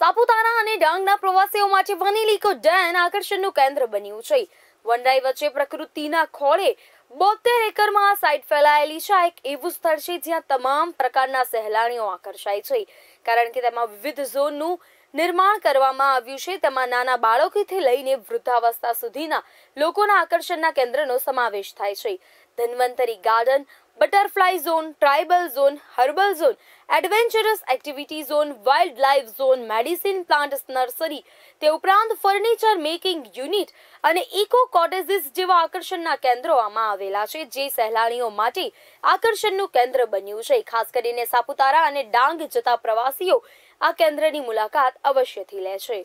સાપુતારા અને ડાંગના પ્રવાસીઓ માટે વનેલી ઇકો ડેન આકર્ષણનું કેન્દ્ર બન્યું છે વનરાઈ વચ્ચે પ્રકૃતિના ખોળે બોતેર એકરમાં આ સાઇટ ફેલાયેલી છે એક એવું સ્થળ છે જ્યાં તમામ પ્રકારના સહેલાણીઓ આકર્ષાય છે કારણ કે તેમાં વિવિધ ઝોનનું નિર્માણ કરવામાં આવ્યું છે તેમાં નાના બાળકોથી લઈને વૃદ્ધાવસ્થા સુધીના લોકોના આકર્ષણના કેન્દ્રનો સમાવેશ થાય છે Dhanvantari garden butterfly zone tribal zone herbal zone adventurous activity zone wildlife zone medicine plants nursery તે ઉપરાંત ફર્નિચર મેકિંગ યુનિટ અને ઇકો કોટેજીસ જેવા આકર્ષણના કેન્દ્રો આમાં આવેલા છે જે સહેલાણીઓ માટે આકર્ષણનું કેન્દ્ર બન્યું છે ખાસ કરીને સાપુતારા અને ડાંગ જતા પ્રવાસીઓ આ કેન્દ્રની મુલાકાત અવશ્યથી લે છે